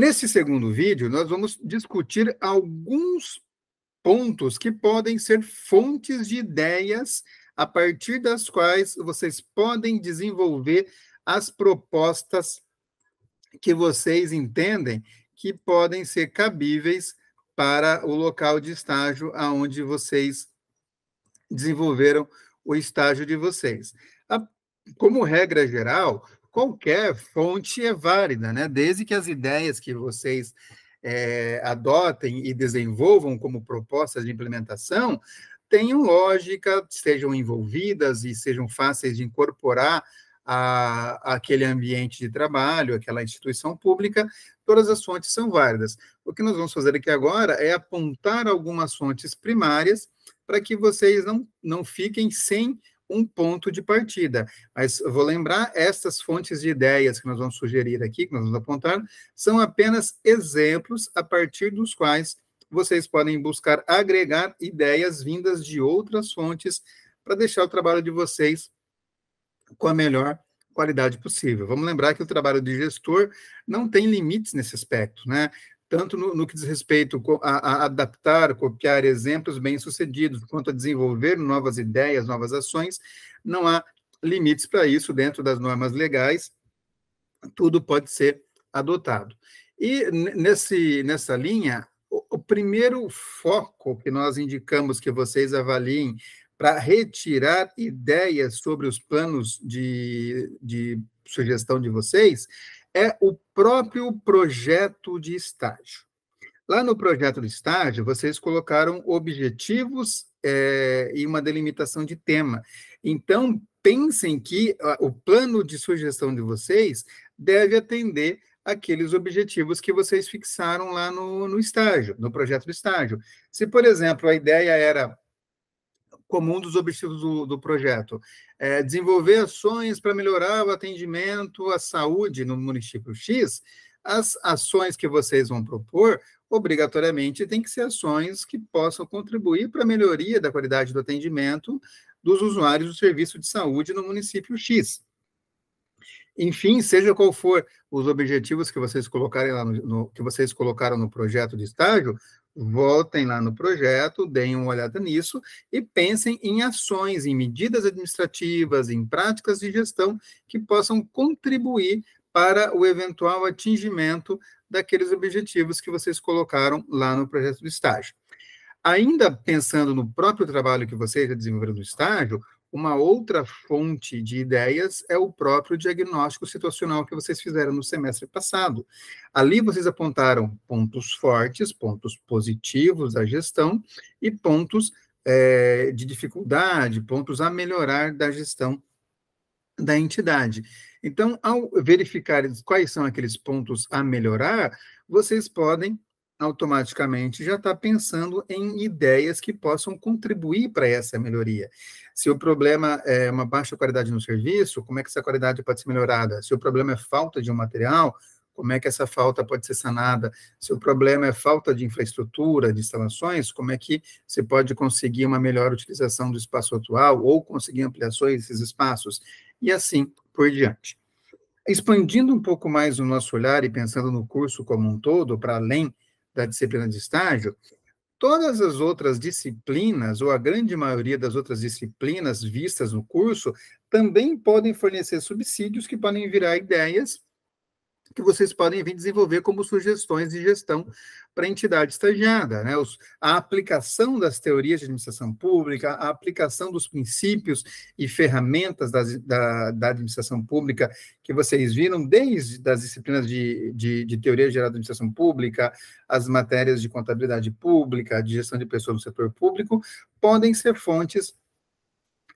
Nesse segundo vídeo, nós vamos discutir alguns pontos que podem ser fontes de ideias a partir das quais vocês podem desenvolver as propostas que vocês entendem que podem ser cabíveis para o local de estágio aonde vocês desenvolveram o estágio de vocês. como regra geral, qualquer fonte é válida, né? Desde que as ideias que vocês é, adotem e desenvolvam como propostas de implementação tenham lógica, sejam envolvidas e sejam fáceis de incorporar a, aquele ambiente de trabalho, aquela instituição pública, todas as fontes são válidas. O que nós vamos fazer aqui agora é apontar algumas fontes primárias para que vocês não, não fiquem sem um ponto de partida. Mas vou lembrar, estas fontes de ideias que nós vamos sugerir aqui, que nós vamos apontar, são apenas exemplos a partir dos quais vocês podem buscar agregar ideias vindas de outras fontes para deixar o trabalho de vocês com a melhor qualidade possível. Vamos lembrar que o trabalho de gestor não tem limites nesse aspecto, né? tanto no, no que diz respeito a, a, adaptar, copiar exemplos bem-sucedidos, quanto a desenvolver novas ideias, novas ações, não há limites para isso dentro das normas legais, tudo pode ser adotado. E nesse, nessa linha, o, o primeiro foco que nós indicamos que vocês avaliem para retirar ideias sobre os planos de, de sugestão de vocês é o próprio projeto de estágio. Lá no projeto de estágio, vocês colocaram objetivos é, e uma delimitação de tema. Então, pensem que ah, o plano de sugestão de vocês deve atender aqueles objetivos que vocês fixaram lá no, no estágio, no projeto do estágio. Se, por exemplo, a ideia era como um dos objetivos do, do projeto. É, desenvolver ações para melhorar o atendimento à saúde no município X, as ações que vocês vão propor, obrigatoriamente, têm que ser ações que possam contribuir para a melhoria da qualidade do atendimento dos usuários do serviço de saúde no município X. Enfim, seja qual for os objetivos que vocês colocarem lá no, no que vocês colocaram no projeto de estágio, voltem lá no projeto, deem uma olhada nisso e pensem em ações, em medidas administrativas, em práticas de gestão que possam contribuir para o eventual atingimento daqueles objetivos que vocês colocaram lá no projeto do estágio. Ainda pensando no próprio trabalho que vocês já desenvolveram no estágio, uma outra fonte de ideias é o próprio diagnóstico situacional que vocês fizeram no semestre passado. Ali vocês apontaram pontos fortes, pontos positivos da gestão e pontos é, de dificuldade, pontos a melhorar da gestão da entidade. Então, ao verificar quais são aqueles pontos a melhorar, vocês podem automaticamente já está pensando em ideias que possam contribuir para essa melhoria. Se o problema é uma baixa qualidade no serviço, como é que essa qualidade pode ser melhorada? Se o problema é falta de um material, como é que essa falta pode ser sanada? Se o problema é falta de infraestrutura, de instalações, como é que se pode conseguir uma melhor utilização do espaço atual ou conseguir ampliações desses espaços? E assim por diante. Expandindo um pouco mais o nosso olhar e pensando no curso como um todo, para além da disciplina de estágio, todas as outras disciplinas, ou a grande maioria das outras disciplinas vistas no curso, também podem fornecer subsídios que podem virar ideias que vocês podem vir desenvolver como sugestões de gestão para a entidade estagiada. Né? Os, a aplicação das teorias de administração pública, a aplicação dos princípios e ferramentas das, da, da administração pública que vocês viram, desde as disciplinas de, de, de teoria geral da administração pública, as matérias de contabilidade pública, de gestão de pessoas no setor público, podem ser fontes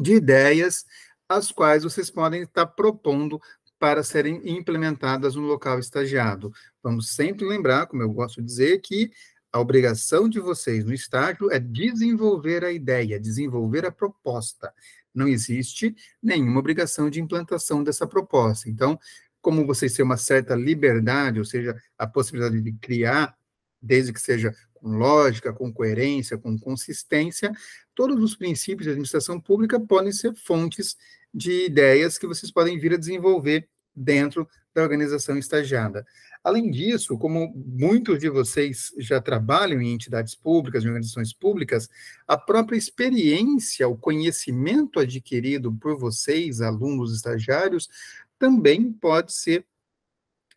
de ideias as quais vocês podem estar propondo para serem implementadas no local estagiado. Vamos sempre lembrar, como eu gosto de dizer, que a obrigação de vocês no estágio é desenvolver a ideia, desenvolver a proposta. Não existe nenhuma obrigação de implantação dessa proposta. Então, como vocês têm uma certa liberdade, ou seja, a possibilidade de criar, desde que seja com lógica, com coerência, com consistência, todos os princípios de administração pública podem ser fontes de ideias que vocês podem vir a desenvolver dentro da organização estagiada. Além disso, como muitos de vocês já trabalham em entidades públicas, em organizações públicas, a própria experiência, o conhecimento adquirido por vocês, alunos estagiários, também pode ser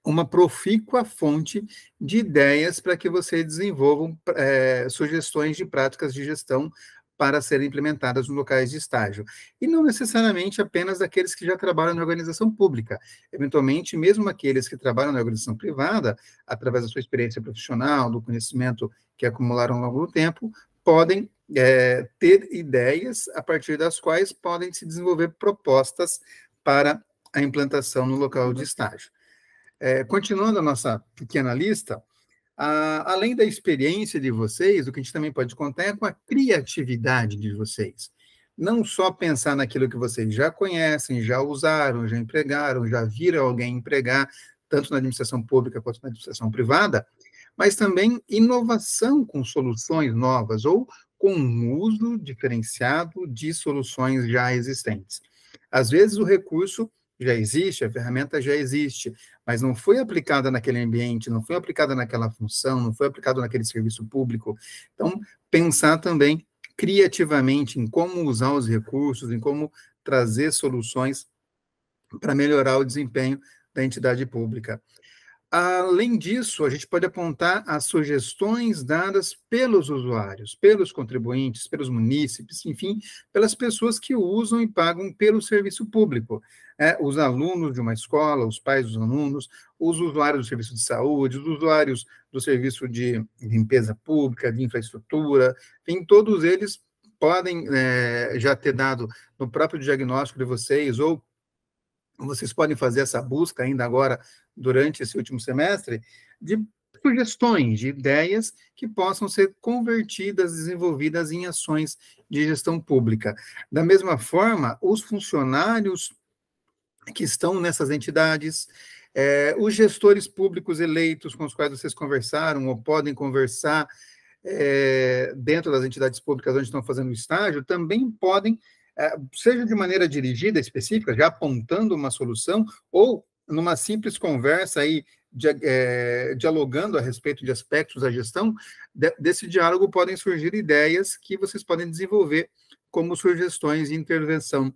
uma profícua fonte de ideias para que vocês desenvolvam é, sugestões de práticas de gestão para serem implementadas nos locais de estágio. E não necessariamente apenas daqueles que já trabalham na organização pública. Eventualmente, mesmo aqueles que trabalham na organização privada, através da sua experiência profissional, do conhecimento que acumularam ao longo do tempo, podem é, ter ideias a partir das quais podem se desenvolver propostas para a implantação no local de uhum. estágio. É, continuando a nossa pequena lista, a, além da experiência de vocês, o que a gente também pode contar é com a criatividade de vocês. Não só pensar naquilo que vocês já conhecem, já usaram, já empregaram, já viram alguém empregar, tanto na administração pública quanto na administração privada, mas também inovação com soluções novas ou com um uso diferenciado de soluções já existentes. Às vezes, o recurso já existe, a ferramenta já existe, mas não foi aplicada naquele ambiente, não foi aplicada naquela função, não foi aplicada naquele serviço público. Então, pensar também criativamente em como usar os recursos, em como trazer soluções para melhorar o desempenho da entidade pública. Além disso, a gente pode apontar as sugestões dadas pelos usuários, pelos contribuintes, pelos munícipes, enfim, pelas pessoas que usam e pagam pelo serviço público. É, os alunos de uma escola, os pais dos alunos, os usuários do serviço de saúde, os usuários do serviço de limpeza pública, de infraestrutura, enfim, todos eles podem é, já ter dado no próprio diagnóstico de vocês ou vocês podem fazer essa busca ainda agora, durante esse último semestre, de sugestões, de ideias que possam ser convertidas, desenvolvidas em ações de gestão pública. Da mesma forma, os funcionários que estão nessas entidades, é, os gestores públicos eleitos com os quais vocês conversaram ou podem conversar é, dentro das entidades públicas onde estão fazendo o estágio, também podem é, seja de maneira dirigida, específica, já apontando uma solução, ou numa simples conversa aí, é, dialogando a respeito de aspectos da gestão, desse diálogo podem surgir ideias que vocês podem desenvolver como sugestões de intervenção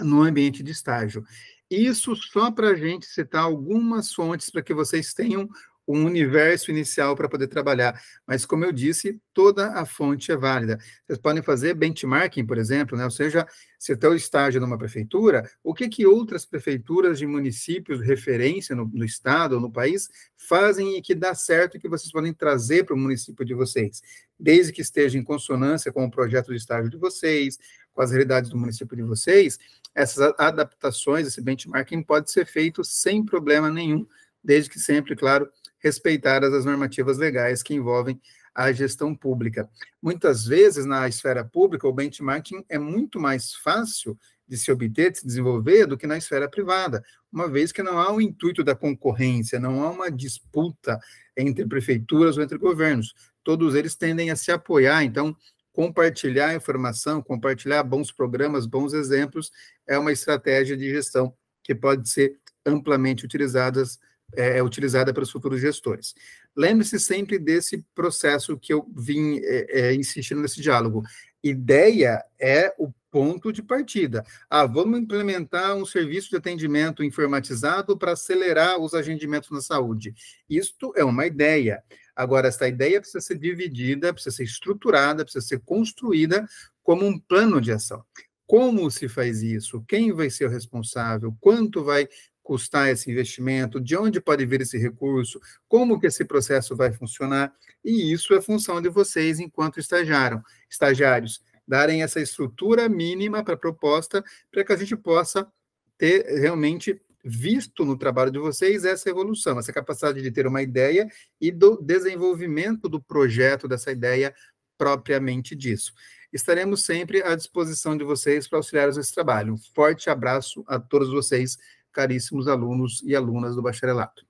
no ambiente de estágio. Isso só para a gente citar algumas fontes para que vocês tenham um universo inicial para poder trabalhar. Mas, como eu disse, toda a fonte é válida. Vocês podem fazer benchmarking, por exemplo, né? ou seja, se até o estágio numa prefeitura, o que, que outras prefeituras de municípios referência no, no estado ou no país fazem e que dá certo e que vocês podem trazer para o município de vocês, desde que esteja em consonância com o projeto de estágio de vocês, com as realidades do município de vocês, essas adaptações, esse benchmarking pode ser feito sem problema nenhum, desde que sempre, claro, respeitadas as normativas legais que envolvem a gestão pública. Muitas vezes, na esfera pública, o benchmarking é muito mais fácil de se obter, de se desenvolver, do que na esfera privada, uma vez que não há o intuito da concorrência, não há uma disputa entre prefeituras ou entre governos. Todos eles tendem a se apoiar, então, compartilhar informação, compartilhar bons programas, bons exemplos, é uma estratégia de gestão que pode ser amplamente utilizada é, é, utilizada pelos futuros gestores. Lembre-se sempre desse processo que eu vim é, é, insistindo nesse diálogo. Ideia é o ponto de partida. Ah, vamos implementar um serviço de atendimento informatizado para acelerar os agendimentos na saúde. Isto é uma ideia. Agora, essa ideia precisa ser dividida, precisa ser estruturada, precisa ser construída como um plano de ação como se faz isso, quem vai ser o responsável, quanto vai custar esse investimento, de onde pode vir esse recurso, como que esse processo vai funcionar, e isso é função de vocês enquanto estagiaram, estagiários, darem essa estrutura mínima para a proposta, para que a gente possa ter realmente visto no trabalho de vocês essa evolução, essa capacidade de ter uma ideia e do desenvolvimento do projeto dessa ideia propriamente disso. Estaremos sempre à disposição de vocês para auxiliar nesse trabalho. Um forte abraço a todos vocês caríssimos alunos e alunas do bacharelado.